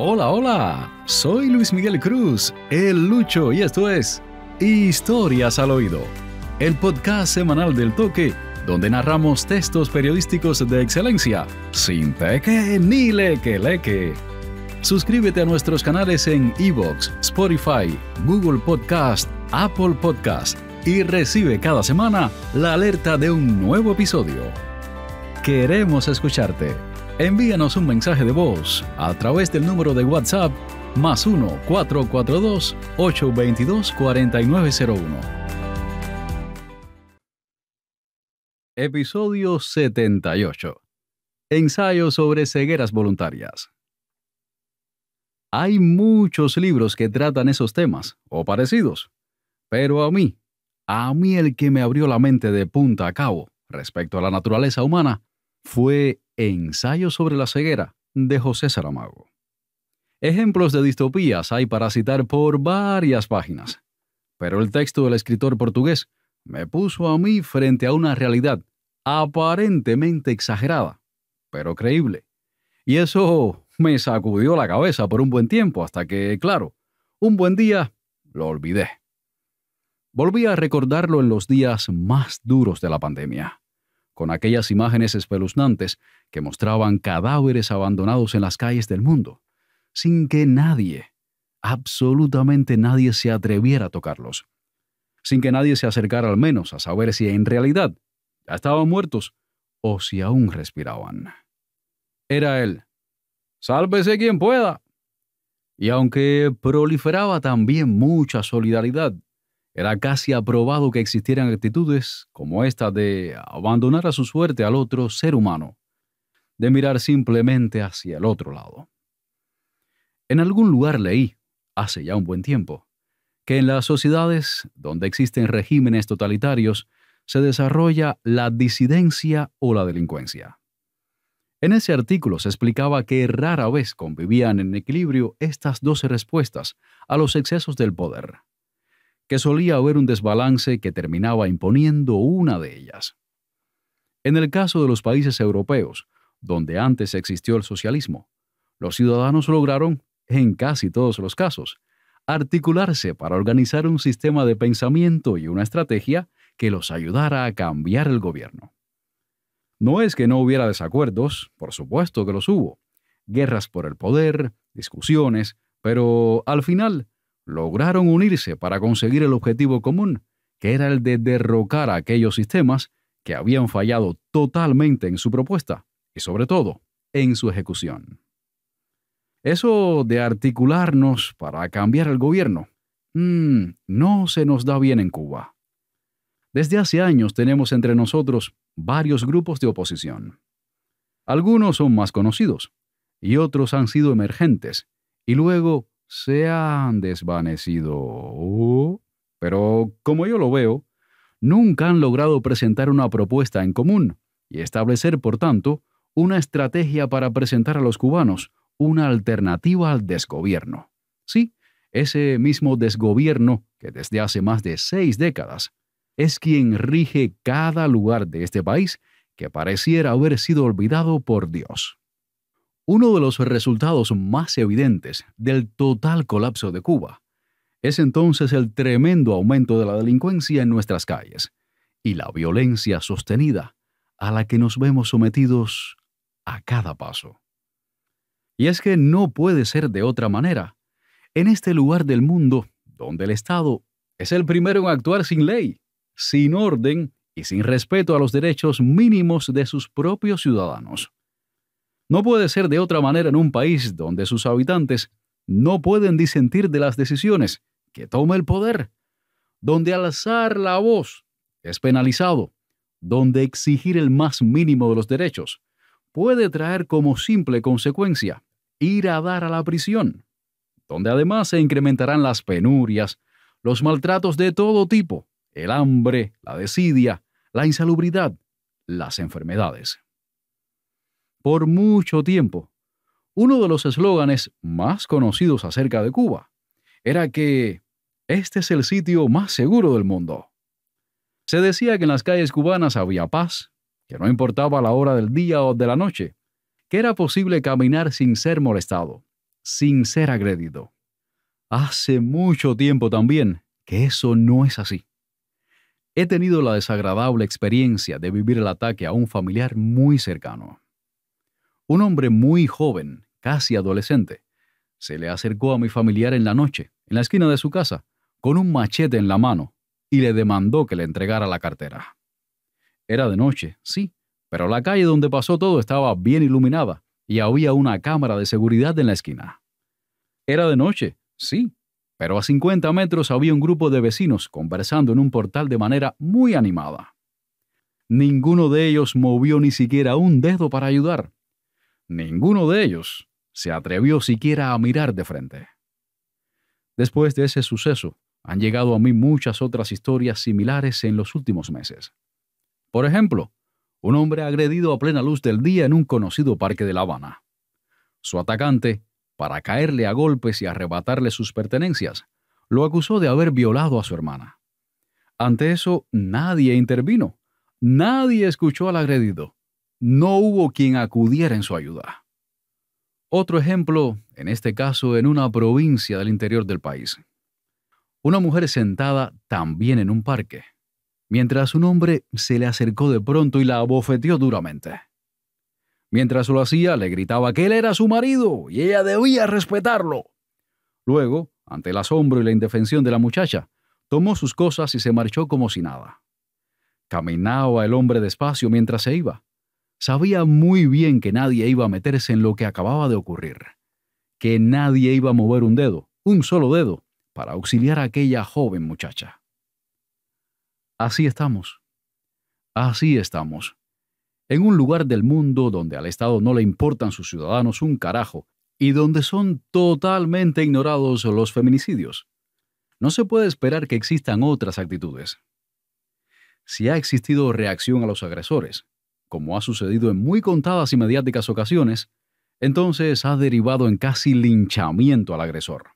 Hola, hola, soy Luis Miguel Cruz, el Lucho, y esto es Historias al Oído, el podcast semanal del toque donde narramos textos periodísticos de excelencia, sin teque ni leque-leque. Suscríbete a nuestros canales en Evox, Spotify, Google Podcast, Apple Podcast y recibe cada semana la alerta de un nuevo episodio. Queremos escucharte. Envíanos un mensaje de voz a través del número de WhatsApp más 1-442-822-4901. Episodio 78. Ensayo sobre cegueras voluntarias. Hay muchos libros que tratan esos temas, o parecidos, pero a mí, a mí el que me abrió la mente de punta a cabo respecto a la naturaleza humana fue e Ensayo sobre la ceguera de José Saramago. Ejemplos de distopías hay para citar por varias páginas, pero el texto del escritor portugués me puso a mí frente a una realidad aparentemente exagerada, pero creíble. Y eso me sacudió la cabeza por un buen tiempo hasta que, claro, un buen día lo olvidé. Volví a recordarlo en los días más duros de la pandemia con aquellas imágenes espeluznantes que mostraban cadáveres abandonados en las calles del mundo, sin que nadie, absolutamente nadie se atreviera a tocarlos, sin que nadie se acercara al menos a saber si en realidad ya estaban muertos o si aún respiraban. Era él. Sálvese quien pueda. Y aunque proliferaba también mucha solidaridad era casi aprobado que existieran actitudes como esta de abandonar a su suerte al otro ser humano, de mirar simplemente hacia el otro lado. En algún lugar leí, hace ya un buen tiempo, que en las sociedades donde existen regímenes totalitarios se desarrolla la disidencia o la delincuencia. En ese artículo se explicaba que rara vez convivían en equilibrio estas dos respuestas a los excesos del poder que solía haber un desbalance que terminaba imponiendo una de ellas. En el caso de los países europeos, donde antes existió el socialismo, los ciudadanos lograron, en casi todos los casos, articularse para organizar un sistema de pensamiento y una estrategia que los ayudara a cambiar el gobierno. No es que no hubiera desacuerdos, por supuesto que los hubo, guerras por el poder, discusiones, pero al final lograron unirse para conseguir el objetivo común, que era el de derrocar a aquellos sistemas que habían fallado totalmente en su propuesta y sobre todo en su ejecución. Eso de articularnos para cambiar el gobierno mm, no se nos da bien en Cuba. Desde hace años tenemos entre nosotros varios grupos de oposición. Algunos son más conocidos y otros han sido emergentes y luego se han desvanecido. Oh, pero, como yo lo veo, nunca han logrado presentar una propuesta en común y establecer, por tanto, una estrategia para presentar a los cubanos una alternativa al desgobierno. Sí, ese mismo desgobierno que desde hace más de seis décadas es quien rige cada lugar de este país que pareciera haber sido olvidado por Dios. Uno de los resultados más evidentes del total colapso de Cuba es entonces el tremendo aumento de la delincuencia en nuestras calles y la violencia sostenida a la que nos vemos sometidos a cada paso. Y es que no puede ser de otra manera. En este lugar del mundo, donde el Estado es el primero en actuar sin ley, sin orden y sin respeto a los derechos mínimos de sus propios ciudadanos, no puede ser de otra manera en un país donde sus habitantes no pueden disentir de las decisiones que toma el poder, donde alzar la voz es penalizado, donde exigir el más mínimo de los derechos puede traer como simple consecuencia ir a dar a la prisión, donde además se incrementarán las penurias, los maltratos de todo tipo, el hambre, la desidia, la insalubridad, las enfermedades por mucho tiempo. Uno de los eslóganes más conocidos acerca de Cuba era que este es el sitio más seguro del mundo. Se decía que en las calles cubanas había paz, que no importaba la hora del día o de la noche, que era posible caminar sin ser molestado, sin ser agredido. Hace mucho tiempo también que eso no es así. He tenido la desagradable experiencia de vivir el ataque a un familiar muy cercano. Un hombre muy joven, casi adolescente, se le acercó a mi familiar en la noche, en la esquina de su casa, con un machete en la mano, y le demandó que le entregara la cartera. Era de noche, sí, pero la calle donde pasó todo estaba bien iluminada y había una cámara de seguridad en la esquina. Era de noche, sí, pero a 50 metros había un grupo de vecinos conversando en un portal de manera muy animada. Ninguno de ellos movió ni siquiera un dedo para ayudar, Ninguno de ellos se atrevió siquiera a mirar de frente. Después de ese suceso, han llegado a mí muchas otras historias similares en los últimos meses. Por ejemplo, un hombre agredido a plena luz del día en un conocido parque de La Habana. Su atacante, para caerle a golpes y arrebatarle sus pertenencias, lo acusó de haber violado a su hermana. Ante eso, nadie intervino. Nadie escuchó al agredido no hubo quien acudiera en su ayuda. Otro ejemplo, en este caso en una provincia del interior del país. Una mujer sentada también en un parque, mientras un hombre se le acercó de pronto y la abofeteó duramente. Mientras lo hacía, le gritaba que él era su marido y ella debía respetarlo. Luego, ante el asombro y la indefensión de la muchacha, tomó sus cosas y se marchó como si nada. Caminaba el hombre despacio mientras se iba, Sabía muy bien que nadie iba a meterse en lo que acababa de ocurrir, que nadie iba a mover un dedo, un solo dedo, para auxiliar a aquella joven muchacha. Así estamos. Así estamos. En un lugar del mundo donde al Estado no le importan sus ciudadanos un carajo y donde son totalmente ignorados los feminicidios. No se puede esperar que existan otras actitudes. Si ha existido reacción a los agresores, como ha sucedido en muy contadas y mediáticas ocasiones, entonces ha derivado en casi linchamiento al agresor.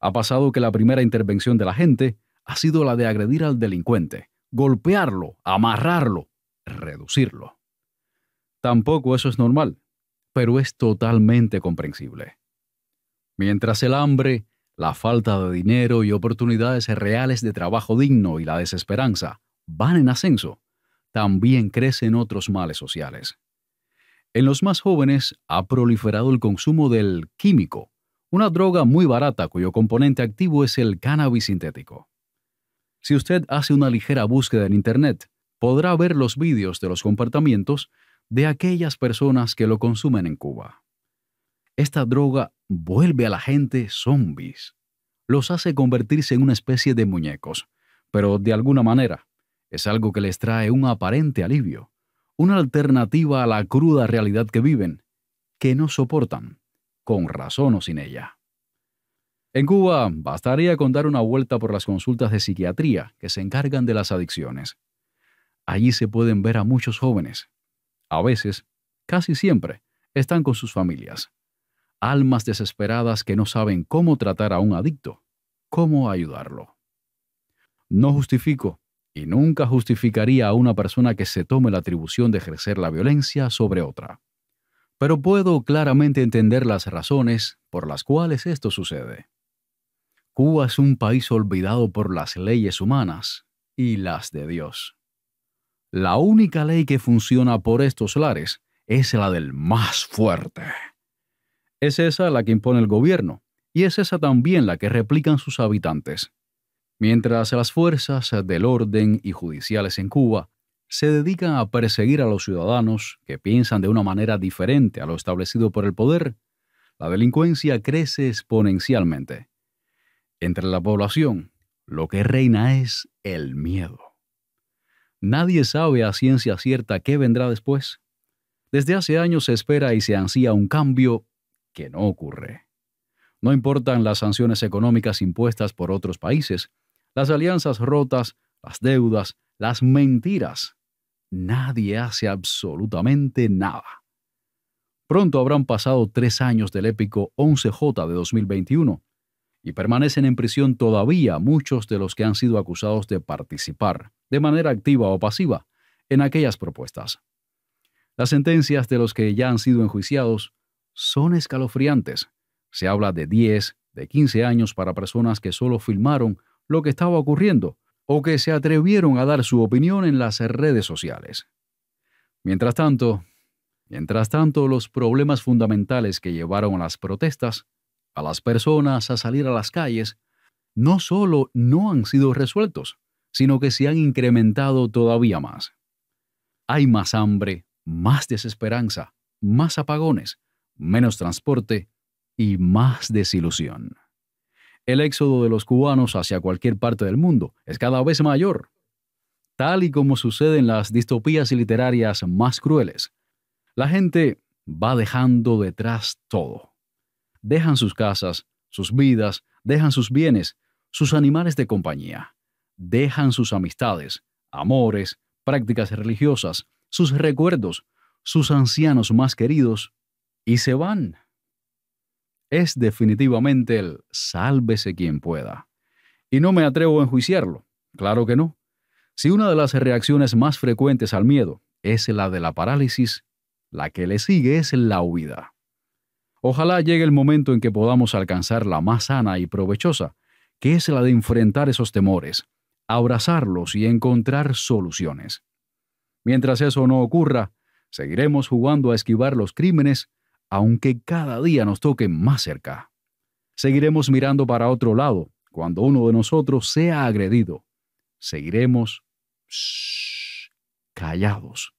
Ha pasado que la primera intervención de la gente ha sido la de agredir al delincuente, golpearlo, amarrarlo, reducirlo. Tampoco eso es normal, pero es totalmente comprensible. Mientras el hambre, la falta de dinero y oportunidades reales de trabajo digno y la desesperanza van en ascenso, también crecen otros males sociales. En los más jóvenes ha proliferado el consumo del químico, una droga muy barata cuyo componente activo es el cannabis sintético. Si usted hace una ligera búsqueda en Internet, podrá ver los vídeos de los comportamientos de aquellas personas que lo consumen en Cuba. Esta droga vuelve a la gente zombies. Los hace convertirse en una especie de muñecos, pero de alguna manera es algo que les trae un aparente alivio, una alternativa a la cruda realidad que viven, que no soportan, con razón o sin ella. En Cuba, bastaría con dar una vuelta por las consultas de psiquiatría que se encargan de las adicciones. Allí se pueden ver a muchos jóvenes. A veces, casi siempre, están con sus familias. Almas desesperadas que no saben cómo tratar a un adicto, cómo ayudarlo. No justifico, y nunca justificaría a una persona que se tome la atribución de ejercer la violencia sobre otra. Pero puedo claramente entender las razones por las cuales esto sucede. Cuba es un país olvidado por las leyes humanas y las de Dios. La única ley que funciona por estos lares es la del más fuerte. Es esa la que impone el gobierno y es esa también la que replican sus habitantes mientras las fuerzas del orden y judiciales en Cuba se dedican a perseguir a los ciudadanos que piensan de una manera diferente a lo establecido por el poder, la delincuencia crece exponencialmente. Entre la población, lo que reina es el miedo. Nadie sabe a ciencia cierta qué vendrá después. Desde hace años se espera y se ansía un cambio que no ocurre. No importan las sanciones económicas impuestas por otros países, las alianzas rotas, las deudas, las mentiras. Nadie hace absolutamente nada. Pronto habrán pasado tres años del épico 11J de 2021 y permanecen en prisión todavía muchos de los que han sido acusados de participar, de manera activa o pasiva, en aquellas propuestas. Las sentencias de los que ya han sido enjuiciados son escalofriantes. Se habla de 10, de 15 años para personas que solo filmaron lo que estaba ocurriendo o que se atrevieron a dar su opinión en las redes sociales. Mientras tanto, mientras tanto los problemas fundamentales que llevaron a las protestas, a las personas a salir a las calles, no solo no han sido resueltos, sino que se han incrementado todavía más. Hay más hambre, más desesperanza, más apagones, menos transporte y más desilusión. El éxodo de los cubanos hacia cualquier parte del mundo es cada vez mayor, tal y como sucede en las distopías literarias más crueles. La gente va dejando detrás todo. Dejan sus casas, sus vidas, dejan sus bienes, sus animales de compañía, dejan sus amistades, amores, prácticas religiosas, sus recuerdos, sus ancianos más queridos, y se van es definitivamente el sálvese quien pueda. Y no me atrevo a enjuiciarlo, claro que no. Si una de las reacciones más frecuentes al miedo es la de la parálisis, la que le sigue es la huida. Ojalá llegue el momento en que podamos alcanzar la más sana y provechosa, que es la de enfrentar esos temores, abrazarlos y encontrar soluciones. Mientras eso no ocurra, seguiremos jugando a esquivar los crímenes aunque cada día nos toque más cerca. Seguiremos mirando para otro lado cuando uno de nosotros sea agredido. Seguiremos callados,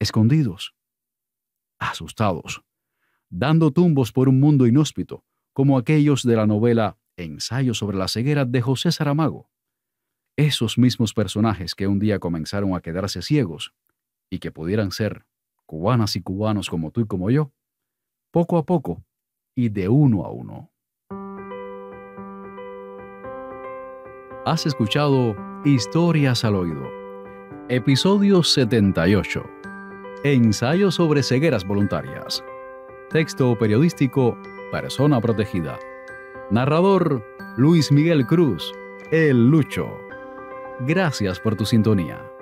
escondidos, asustados, dando tumbos por un mundo inhóspito, como aquellos de la novela Ensayo sobre la ceguera de José Saramago. Esos mismos personajes que un día comenzaron a quedarse ciegos y que pudieran ser cubanas y cubanos como tú y como yo, poco a poco y de uno a uno. Has escuchado Historias al Oído, episodio 78, Ensayo sobre cegueras voluntarias. Texto periodístico, persona protegida. Narrador, Luis Miguel Cruz, El Lucho. Gracias por tu sintonía.